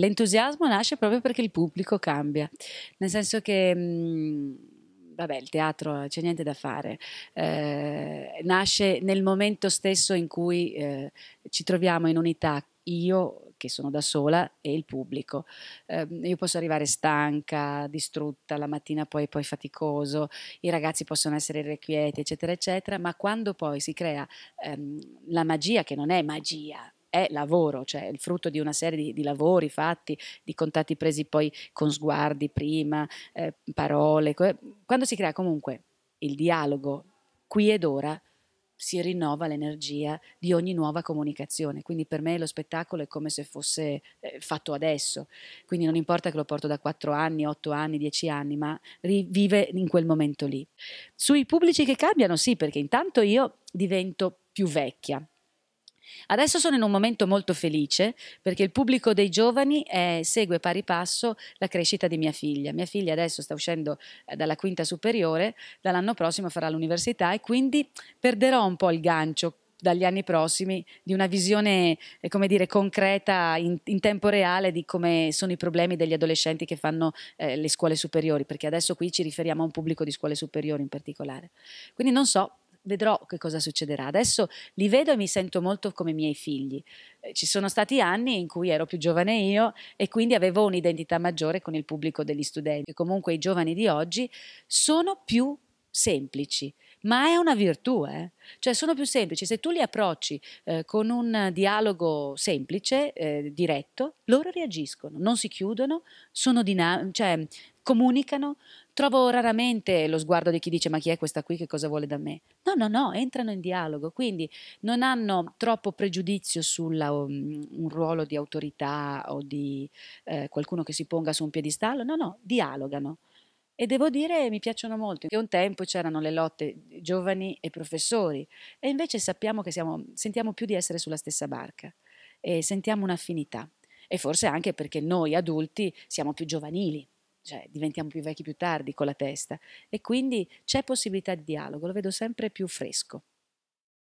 l'entusiasmo nasce proprio perché il pubblico cambia, nel senso che... Mh, mm, vabbè, il teatro eh, c'è niente da fare, eh, nasce nel momento stesso in cui eh, ci troviamo in unità io che sono da sola e il pubblico. Eh, io posso arrivare stanca, distrutta, la mattina poi, poi faticoso, i ragazzi possono essere irrequieti, eccetera, eccetera, ma quando poi si crea ehm, la magia, che non è magia, è lavoro, cioè il frutto di una serie di, di lavori fatti, di contatti presi poi con sguardi prima, eh, parole. Quando si crea comunque il dialogo qui ed ora, si rinnova l'energia di ogni nuova comunicazione. Quindi per me lo spettacolo è come se fosse eh, fatto adesso. Quindi non importa che lo porto da 4 anni, 8 anni, 10 anni, ma rivive in quel momento lì. Sui pubblici che cambiano, sì, perché intanto io divento più vecchia. Adesso sono in un momento molto felice perché il pubblico dei giovani è, segue pari passo la crescita di mia figlia. Mia figlia adesso sta uscendo eh, dalla quinta superiore, dall'anno prossimo farà l'università e quindi perderò un po' il gancio dagli anni prossimi di una visione, eh, come dire, concreta in, in, tempo reale di come sono i problemi degli adolescenti che fanno eh, le scuole superiori, perché adesso qui ci riferiamo a un pubblico di scuole superiori in particolare. Quindi non so, vedrò che cosa succederà. Adesso li vedo e mi sento molto come i miei figli. Eh, ci sono stati anni in cui ero più giovane io e quindi avevo un'identità maggiore con il pubblico degli studenti. Comunque i giovani di oggi sono più semplici ma è una virtù, eh? cioè sono più semplici, se tu li approcci eh, con un dialogo semplice, eh, diretto, loro reagiscono, non si chiudono, sono dinam- cioè, comunicano, trovo raramente lo sguardo di chi dice ma chi è questa qui, che cosa vuole da me? No, no, no, entrano in dialogo, quindi non hanno troppo pregiudizio su um, un ruolo di autorità o di eh, qualcuno che si ponga su un piedistallo, no, no, dialogano e devo dire mi piacciono molto, che un tempo c'erano le lotte giovani e professori e invece sappiamo che siamo, sentiamo più di essere sulla stessa barca e sentiamo un'affinità e forse anche perché noi adulti siamo più giovanili cioè diventiamo più vecchi più tardi con la testa e quindi c'è possibilità di dialogo, lo vedo sempre più fresco.